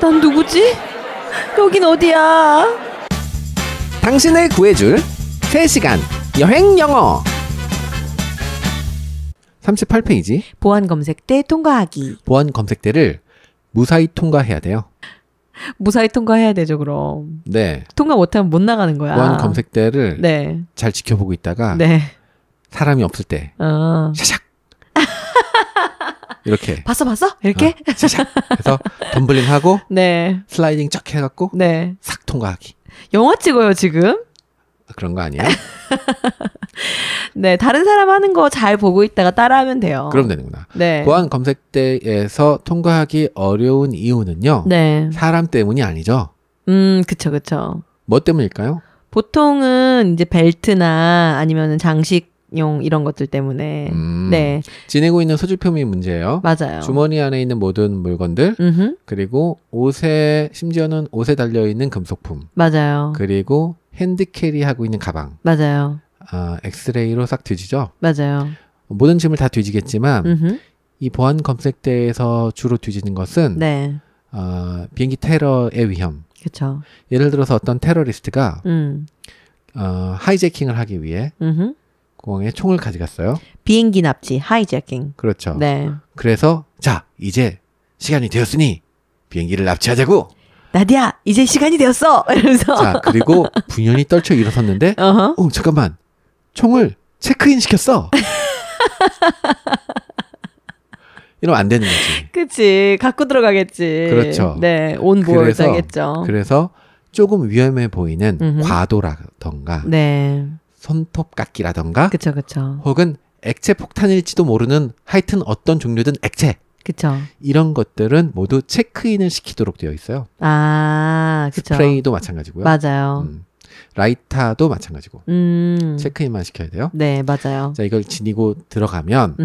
난 누구지? 여긴 어디야? 당신을 구해줄 3시간 여행 영어 38페이지 보안 검색대 통과하기 보안 검색대를 무사히 통과해야 돼요. 무사히 통과해야 되죠, 그럼. 네. 통과 못하면 못 나가는 거야. 보안 검색대를 네. 잘 지켜보고 있다가 네. 사람이 없을 때 어. 이렇게. 봤어, 봤어? 이렇게? 어, 그래서 덤블링 하고. 네. 슬라이딩 쫙 해갖고. 네. 싹 통과하기. 영화 찍어요, 지금. 그런 거 아니에요? 네, 다른 사람 하는 거 잘 보고 있다가 따라하면 돼요. 그럼 되는구나. 네. 보안 검색대에서 통과하기 어려운 이유는요. 네. 사람 때문이 아니죠. 음, 그쵸, 그쵸. 뭐 때문일까요? 보통은 이제 벨트나 아니면 장식 용 이런 것들 때문에 음, 네지내고 있는 소지품이 문제예요. 맞아요. 주머니 안에 있는 모든 물건들 음흠. 그리고 옷에 심지어는 옷에 달려 있는 금속품 맞아요. 그리고 핸드캐리 하고 있는 가방 맞아요. 아 엑스레이로 싹 뒤지죠. 맞아요. 모든 짐을 다 뒤지겠지만 음흠. 이 보안 검색대에서 주로 뒤지는 것은 네. 어, 비행기 테러의 위험. 그렇죠. 예를 들어서 어떤 테러리스트가 음. 어, 하이제킹을 하기 위해 음흠. 공항에 총을 가져갔어요. 비행기 납치, 하이제킹. 그렇죠. 네. 그래서 자 이제 시간이 되었으니 비행기를 납치하자고. 나디야 이제 시간이 되었어 이러면서. 자 그리고 분연히 떨쳐 일어섰는데, 어 잠깐만 총을 체크인 시켰어. 이러면 안 되는 거지. 그치. 갖고 들어가겠지. 그렇죠. 네. 온보드 겠죠 그래서 조금 위험해 보이는 음흠. 과도라던가. 네. 손톱깎이라던가 그쵸, 그쵸. 혹은 액체 폭탄일지도 모르는 하여튼 어떤 종류든 액체 그쵸. 이런 것들은 모두 체크인을 시키도록 되어 있어요. 아, 그쵸. 스프레이도 마찬가지고요. 맞아요. 음, 라이터도 마찬가지고 음. 체크인만 시켜야 돼요. 네, 맞아요. 자, 이걸 지니고 들어가면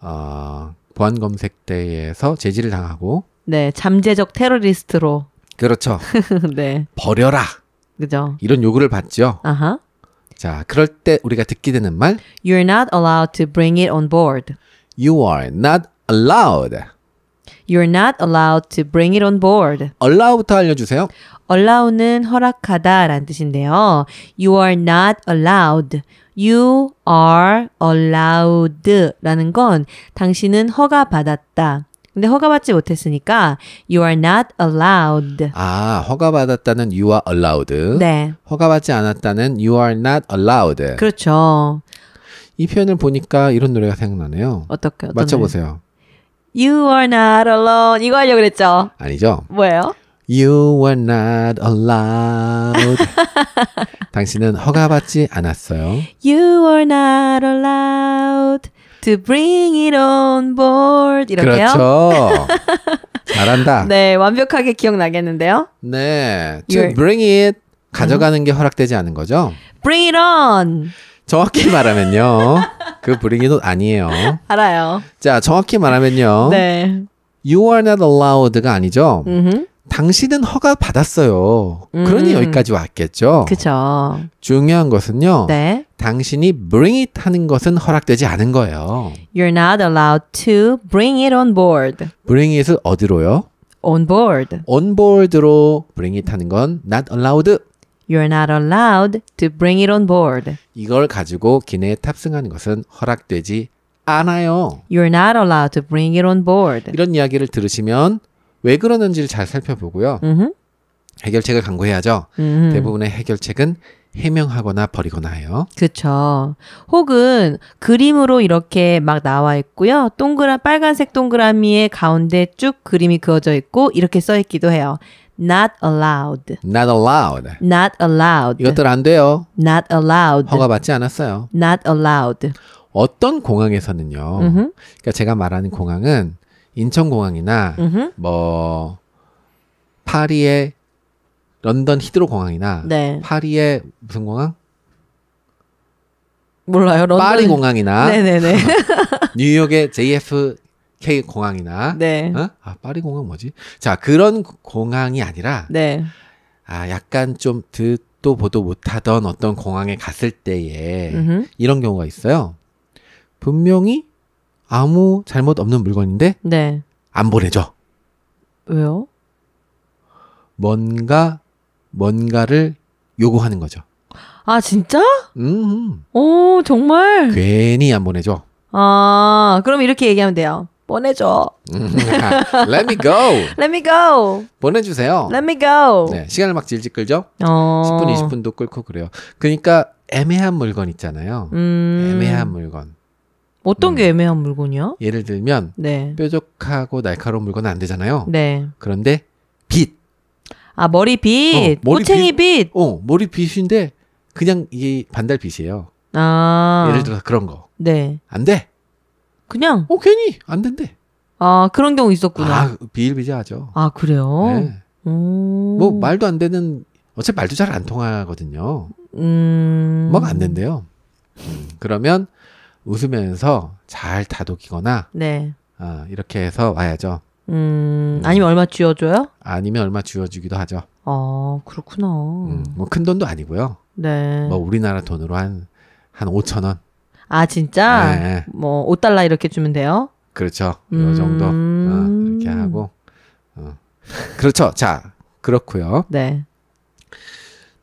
어, 보안 검색대에서 제지를 당하고 네, 잠재적 테러리스트로 그렇죠. 네. 버려라. 그죠. 이런 요구를 받죠. 아하. 자, 그럴 때 우리가 듣게 되는 말 You're not allowed to bring it on board. You are not allowed. You're not allowed to bring it on board. allow부터 알려주세요. allow는 허락하다라는 뜻인데요. You are not allowed. You are allowed라는 건 당신은 허가 받았다. 근데 허가받지 못했으니까 you are not allowed. 아, 허가받았다는 you are allowed. 네. 허가받지 않았다는 you are not allowed. 그렇죠. 이 표현을 보니까 이런 노래가 생각나네요. 어떻게 어떤 맞춰보세요. You are not alone. 이거 하려고 그랬죠? 아니죠. 뭐예요? You were not allowed. 당신은 허가받지 않았어요. You were not allowed. to bring it on board 이렇게요. 그렇죠. 잘한다. 네, 완벽하게 기억나겠는데요. 네, to You're... bring it 가져가는 음. 게 허락되지 않은 거죠. Bring it on. 정확히 말하면요, 그 bring it on 아니에요. 알아요. 자, 정확히 말하면요. 네. You are not allowed가 아니죠. Mm-hmm. 당신은 허가 받았어요. 음. 그러니 여기까지 왔겠죠. 그죠. 중요한 것은요. 네. 당신이 bring it 하는 것은 허락되지 않은 거예요. You're not allowed to bring it on board. bring it을 어디로요? on board. on board로 bring it 하는 건 not allowed. You're not allowed to bring it on board. 이걸 가지고 기내에 탑승하는 것은 허락되지 않아요. You're not allowed to bring it on board. 이런 이야기를 들으시면 왜 그러는지를 잘 살펴보고요. 음흠. 해결책을 강구해야죠. 음흠. 대부분의 해결책은 해명하거나 버리거나 해요. 그렇죠. 혹은 그림으로 이렇게 막 나와 있고요. 동그란 빨간색 동그라미의 가운데 쭉 그림이 그어져 있고 이렇게 써 있기도 해요. Not allowed. Not allowed. Not allowed. 이것들 안 돼요. Not allowed. 허가받지 않았어요. Not allowed. 어떤 공항에서는요. 음흠. 그러니까 제가 말하는 공항은 인천공항이나 음흠. 뭐 파리의 런던 히드로 공항이나 네. 파리의 무슨 공항? 몰라요. 런던... 파리 공항이나 네네네. 뉴욕의 JFK 공항이나 네. 어? 아 파리 공항 뭐지? 자 그런 공항이 아니라 네. 아 약간 좀 듣도 보도 못하던 어떤 공항에 갔을 때에 음흠. 이런 경우가 있어요. 분명히 아무 잘못 없는 물건인데 네. 안 보내줘. 왜요? 뭔가 뭔가를 요구하는 거죠. 아 진짜? 음. 오 정말. 괜히 안 보내줘. 아 그럼 이렇게 얘기하면 돼요. 보내줘. Let me go. Let me go. 보내주세요. Let me go. 네, 시간을 막 질질 끌죠. 어... 10분, 20분도 끌고 그래요. 그러니까 애매한 물건 있잖아요. 음... 애매한 물건. 어떤 음. 게 애매한 물건이야? 예를 들면 네. 뾰족하고 날카로운 물건은 안 되잖아요. 네. 그런데 빛. 아 머리 빛, 어, 머리 꼬챙이 빛. 빛. 어 머리 빛인데 그냥 이게 반달 빛이에요. 아. 예를 들어 그런 거. 네. 안 돼. 그냥. 어 괜히 안 된대. 아 그런 경우 있었구나. 아 비일비재하죠. 아 그래요. 네. 오... 뭐 말도 안 되는 어차피 말도 잘 안 통하거든요. 음. 막안 된대요. 음, 그러면 웃으면서 잘 다독이거나 네. 어, 이렇게 해서 와야죠. 음, 음. 아니면 얼마 쥐어줘요? 아니면 얼마 쥐어주기도 하죠. 어, 그렇구나. 음, 뭐 큰 돈도 아니고요. 네. 뭐 우리나라 돈으로 한, 한 5천 원. 아, 진짜? 네. 뭐 5달러 이렇게 주면 돼요? 그렇죠. 음... 요 정도. 어, 이렇게 음. 하고. 어. 그렇죠. 자, 그렇고요. 네.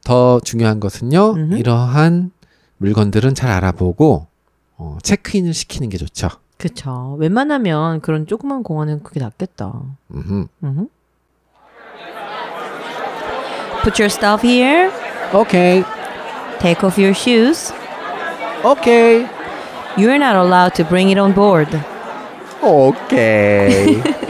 더 중요한 것은요. 음흠. 이러한 물건들은 잘 알아보고 어, 체크인을 시키는 게 좋죠. 그쵸. 웬만하면 그런 조그만 공원은 그게 낫겠다. 음흠. 음흠. Put your stuff here. Okay. Take off your shoes. Okay. You're not allowed to bring it on board. Okay.